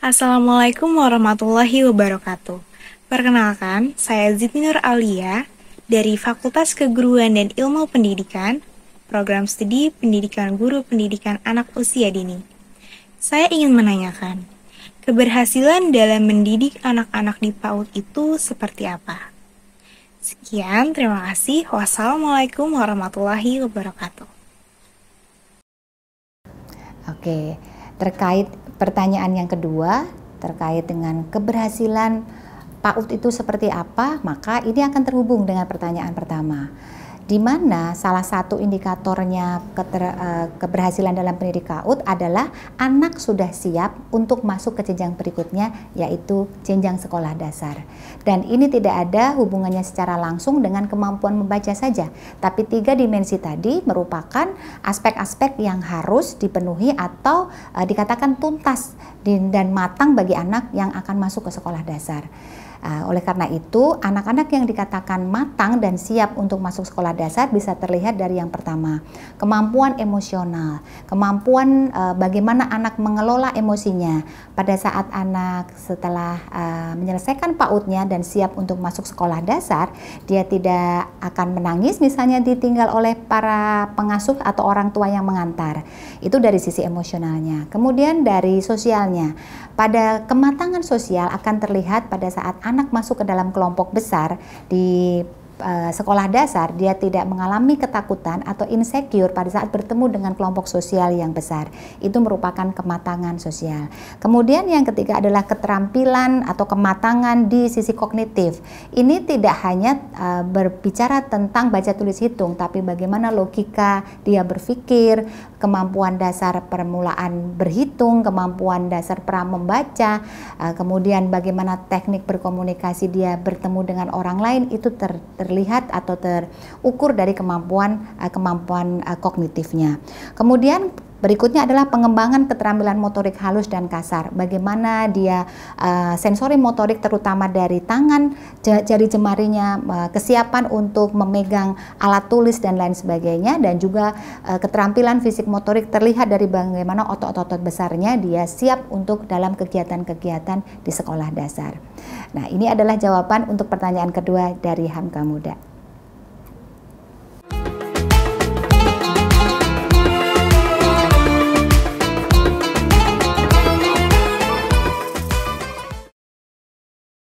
Assalamualaikum warahmatullahi wabarakatuh. Perkenalkan, saya Zidinur Alia dari Fakultas Keguruan dan Ilmu Pendidikan, Program Studi Pendidikan Guru Pendidikan Anak Usia Dini. Saya ingin menanyakan, keberhasilan dalam mendidik anak-anak di PAUD itu seperti apa? Sekian, terima kasih. Wassalamualaikum warahmatullahi wabarakatuh. Oke, Terkait pertanyaan yang kedua, terkait dengan keberhasilan PAUD itu seperti apa, maka ini akan terhubung dengan pertanyaan pertama di mana salah satu indikatornya keter, uh, keberhasilan dalam pendidik KAUD adalah anak sudah siap untuk masuk ke jenjang berikutnya yaitu jenjang sekolah dasar. Dan ini tidak ada hubungannya secara langsung dengan kemampuan membaca saja, tapi tiga dimensi tadi merupakan aspek-aspek yang harus dipenuhi atau uh, dikatakan tuntas dan matang bagi anak yang akan masuk ke sekolah dasar. Uh, oleh karena itu, anak-anak yang dikatakan matang dan siap untuk masuk sekolah dasar bisa terlihat dari yang pertama, kemampuan emosional, kemampuan uh, bagaimana anak mengelola emosinya. Pada saat anak setelah uh, menyelesaikan pautnya dan siap untuk masuk sekolah dasar, dia tidak akan menangis misalnya ditinggal oleh para pengasuh atau orang tua yang mengantar. Itu dari sisi emosionalnya. Kemudian dari sosialnya. Pada kematangan sosial akan terlihat pada saat anak masuk ke dalam kelompok besar di Eh, sekolah dasar dia tidak mengalami ketakutan atau insecure pada saat bertemu dengan kelompok sosial yang besar. Itu merupakan kematangan sosial. Kemudian yang ketiga adalah keterampilan atau kematangan di sisi kognitif. Ini tidak hanya uh, berbicara tentang baca tulis hitung tapi bagaimana logika dia berpikir, kemampuan dasar permulaan berhitung, kemampuan dasar pra membaca, uh, kemudian bagaimana teknik berkomunikasi dia bertemu dengan orang lain itu ter, ter terlihat atau terukur dari kemampuan eh, kemampuan eh, kognitifnya. Kemudian Berikutnya adalah pengembangan keterampilan motorik halus dan kasar. Bagaimana dia uh, sensori motorik terutama dari tangan, jari jemarinya, uh, kesiapan untuk memegang alat tulis dan lain sebagainya dan juga uh, keterampilan fisik motorik terlihat dari bagaimana otot-otot besarnya dia siap untuk dalam kegiatan-kegiatan di sekolah dasar. Nah, ini adalah jawaban untuk pertanyaan kedua dari Hamka Muda.